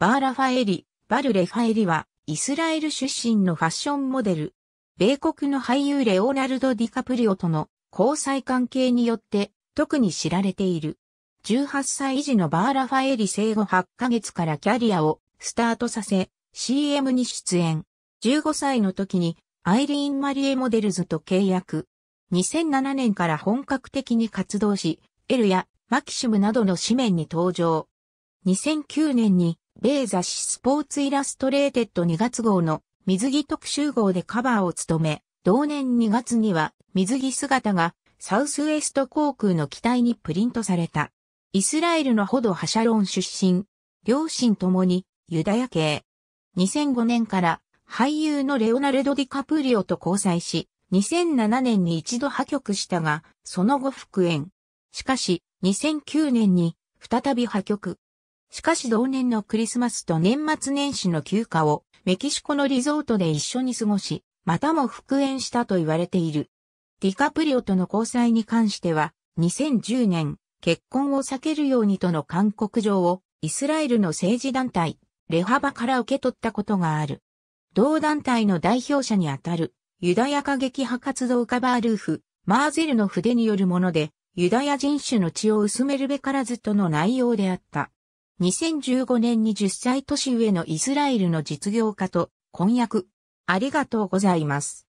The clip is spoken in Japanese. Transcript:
バー・ラファエリ、バル・レファエリは、イスラエル出身のファッションモデル。米国の俳優レオナルド・ディカプリオとの交際関係によって、特に知られている。18歳児のバー・ラファエリ生後8ヶ月からキャリアをスタートさせ、CM に出演。15歳の時に、アイリーン・マリエ・モデルズと契約。2007年から本格的に活動し、エルやマキシムなどの紙面に登場。2009年に米雑誌スポーツイラストレーテッド2月号の水着特集号でカバーを務め、同年2月には水着姿がサウスウェスト航空の機体にプリントされた。イスラエルのホド・ハシャロン出身、両親ともにユダヤ系。2005年から俳優のレオナルド・ディカプリオと交際し、2007年に一度破局したが、その後復縁。しかし、2009年に再び破局。しかし同年のクリスマスと年末年始の休暇をメキシコのリゾートで一緒に過ごし、またも復縁したと言われている。ディカプリオとの交際に関しては、2010年、結婚を避けるようにとの勧告状をイスラエルの政治団体、レハバから受け取ったことがある。同団体の代表者にあたる、ユダヤ過激派活動家バールーフ、マーゼルの筆によるもので、ユダヤ人種の血を薄めるべからずとの内容であった。2015年に10歳年上のイスラエルの実業家と婚約。ありがとうございます。